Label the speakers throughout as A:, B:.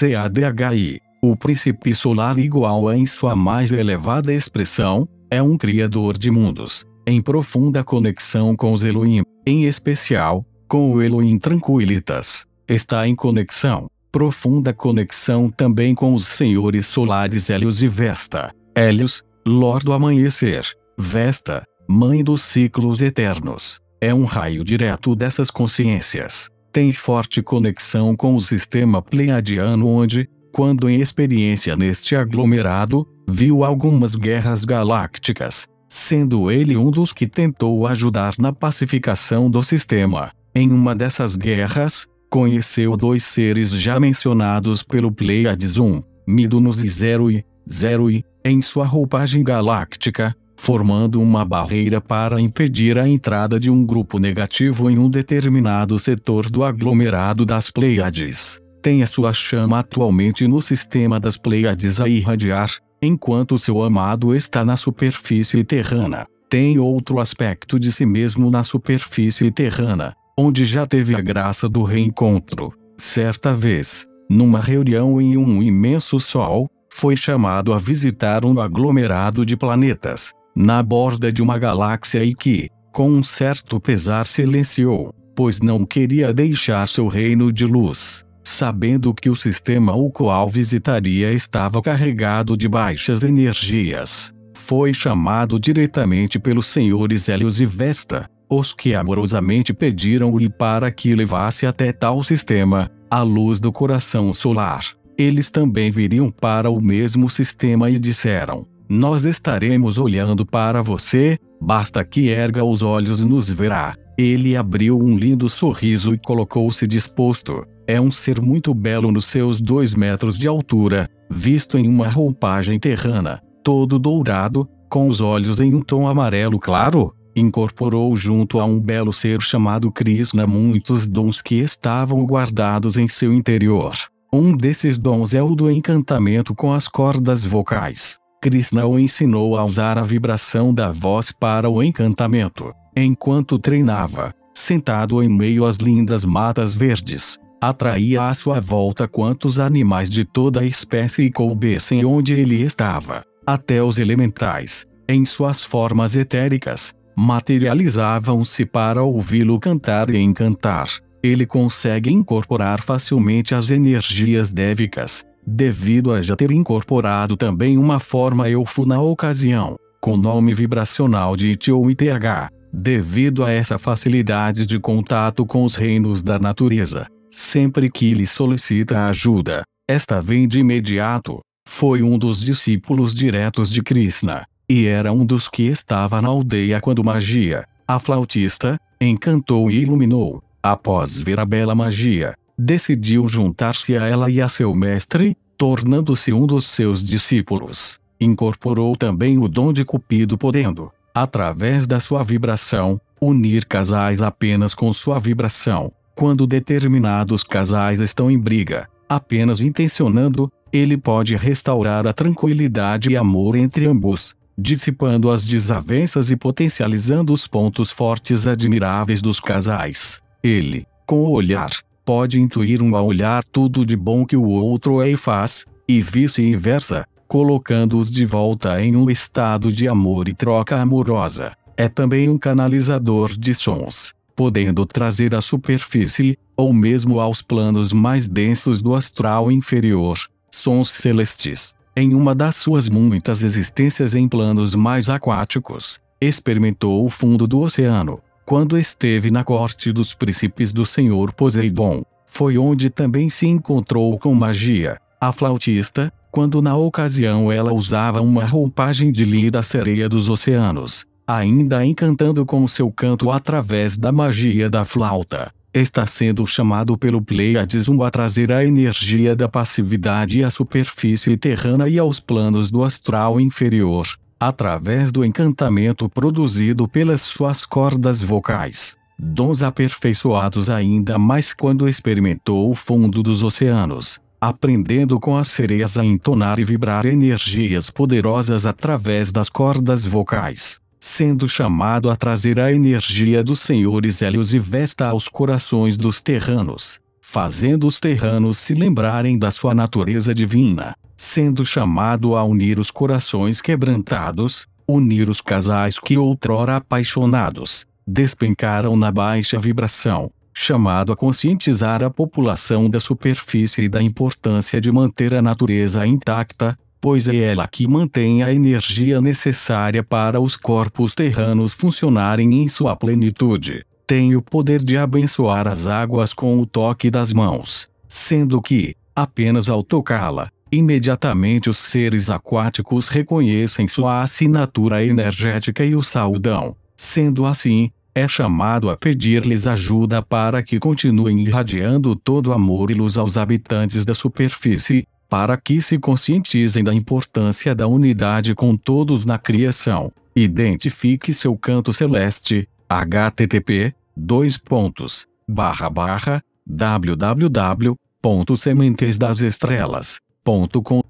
A: CADHI, o príncipe solar igual a em sua mais elevada expressão, é um criador de mundos, em profunda conexão com os Elohim, em especial, com o Elohim Tranquilitas. Está em conexão, profunda conexão também com os senhores solares Hélios e Vesta. Hélios, Lord do Amanhecer, Vesta, Mãe dos Ciclos Eternos, é um raio direto dessas consciências tem forte conexão com o sistema pleiadiano onde, quando em experiência neste aglomerado, viu algumas guerras galácticas, sendo ele um dos que tentou ajudar na pacificação do sistema. Em uma dessas guerras, conheceu dois seres já mencionados pelo Pleiades 1, Midunus e Zero e, Zero e, em sua roupagem galáctica, formando uma barreira para impedir a entrada de um grupo negativo em um determinado setor do aglomerado das Pleiades. Tem a sua chama atualmente no sistema das Pleiades a irradiar, enquanto seu amado está na superfície terrana. Tem outro aspecto de si mesmo na superfície terrana, onde já teve a graça do reencontro. Certa vez, numa reunião em um imenso sol, foi chamado a visitar um aglomerado de planetas, na borda de uma galáxia e que, com um certo pesar silenciou, pois não queria deixar seu reino de luz, sabendo que o sistema o qual visitaria estava carregado de baixas energias. Foi chamado diretamente pelos senhores Helios e Vesta, os que amorosamente pediram-lhe para que levasse até tal sistema, a luz do coração solar. Eles também viriam para o mesmo sistema e disseram: nós estaremos olhando para você, basta que erga os olhos e nos verá. Ele abriu um lindo sorriso e colocou-se disposto. É um ser muito belo nos seus dois metros de altura, visto em uma roupagem terrana, todo dourado, com os olhos em um tom amarelo claro. Incorporou junto a um belo ser chamado Krishna muitos dons que estavam guardados em seu interior. Um desses dons é o do encantamento com as cordas vocais. Krishna o ensinou a usar a vibração da voz para o encantamento. Enquanto treinava, sentado em meio às lindas matas verdes, atraía à sua volta quantos animais de toda a espécie coubessem onde ele estava, até os elementais, em suas formas etéricas, materializavam-se para ouvi-lo cantar e encantar. Ele consegue incorporar facilmente as energias dévicas, devido a já ter incorporado também uma forma eufo na ocasião, com nome vibracional de Iti ou ITH. Devido a essa facilidade de contato com os reinos da natureza, sempre que lhe solicita ajuda, esta vem de imediato. Foi um dos discípulos diretos de Krishna, e era um dos que estava na aldeia quando magia, a flautista, encantou e iluminou. Após ver a bela magia, decidiu juntar-se a ela e a seu mestre, tornando-se um dos seus discípulos. Incorporou também o dom de Cupido, podendo, através da sua vibração, unir casais apenas com sua vibração. Quando determinados casais estão em briga, apenas intencionando, ele pode restaurar a tranquilidade e amor entre ambos, dissipando as desavenças e potencializando os pontos fortes admiráveis dos casais. Ele, com o olhar, pode intuir um ao olhar tudo de bom que o outro é e faz, e vice-versa, colocando-os de volta em um estado de amor e troca amorosa. É também um canalizador de sons, podendo trazer à superfície, ou mesmo aos planos mais densos do astral inferior, sons celestes. Em uma das suas muitas existências em planos mais aquáticos, experimentou o fundo do oceano, quando esteve na corte dos príncipes do senhor Poseidon. Foi onde também se encontrou com magia, a flautista, quando na ocasião ela usava uma roupagem de lida sereia dos oceanos, ainda encantando com seu canto através da magia da flauta. Está sendo chamado pelo Pleiades 1 a trazer a energia da passividade à superfície terrana e aos planos do astral inferior, através do encantamento produzido pelas suas cordas vocais, dons aperfeiçoados ainda mais quando experimentou o fundo dos oceanos, aprendendo com as sereias a entonar e vibrar energias poderosas através das cordas vocais, sendo chamado a trazer a energia dos senhores Hélios e Vesta aos corações dos terranos, fazendo os terranos se lembrarem da sua natureza divina sendo chamado a unir os corações quebrantados, unir os casais que outrora apaixonados, despencaram na baixa vibração, chamado a conscientizar a população da superfície e da importância de manter a natureza intacta, pois é ela que mantém a energia necessária para os corpos terranos funcionarem em sua plenitude. Tem o poder de abençoar as águas com o toque das mãos, sendo que, apenas ao tocá-la, Imediatamente os seres aquáticos reconhecem sua assinatura energética e o saudam. Sendo assim, é chamado a pedir-lhes ajuda para que continuem irradiando todo amor e luz aos habitantes da superfície, para que se conscientizem da importância da unidade com todos na criação. Identifique seu canto celeste, http, dois pontos, barra barra, www.sementesdasestrelas .com.br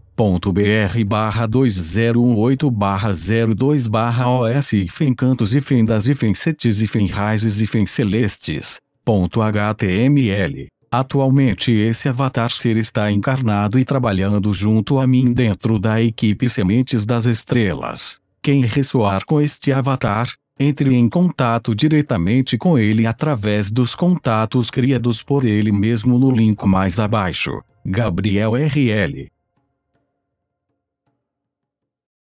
A: barra 2018 barra 02 barra OS Ifen Cantos Ifen das Ifen Setes Ifen Raizes e Celestes ponto HTML Atualmente esse avatar ser está encarnado e trabalhando junto a mim dentro da equipe Sementes das Estrelas. Quem ressoar com este avatar, entre em contato diretamente com ele através dos contatos criados por ele mesmo no link mais abaixo. Gabriel R.L.